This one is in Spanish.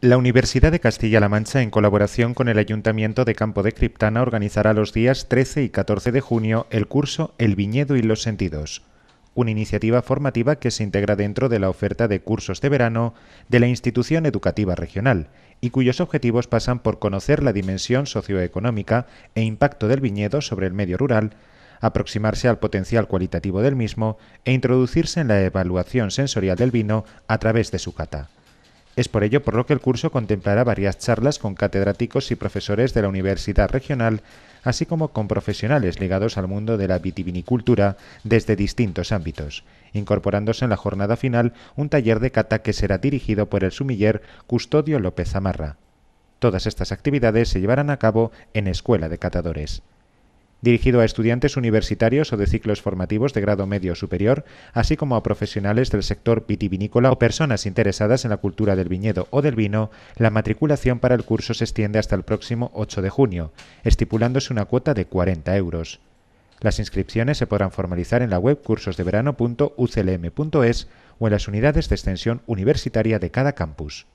La Universidad de Castilla-La Mancha, en colaboración con el Ayuntamiento de Campo de Criptana, organizará los días 13 y 14 de junio el curso El viñedo y los sentidos, una iniciativa formativa que se integra dentro de la oferta de cursos de verano de la institución educativa regional y cuyos objetivos pasan por conocer la dimensión socioeconómica e impacto del viñedo sobre el medio rural, aproximarse al potencial cualitativo del mismo e introducirse en la evaluación sensorial del vino a través de su cata. Es por ello por lo que el curso contemplará varias charlas con catedráticos y profesores de la Universidad Regional, así como con profesionales ligados al mundo de la vitivinicultura desde distintos ámbitos, incorporándose en la jornada final un taller de cata que será dirigido por el sumiller Custodio López Amarra. Todas estas actividades se llevarán a cabo en Escuela de Catadores dirigido a estudiantes universitarios o de ciclos formativos de grado medio o superior, así como a profesionales del sector vitivinícola o personas interesadas en la cultura del viñedo o del vino, la matriculación para el curso se extiende hasta el próximo 8 de junio, estipulándose una cuota de 40 euros. Las inscripciones se podrán formalizar en la web cursosdeverano.uclm.es o en las unidades de extensión universitaria de cada campus.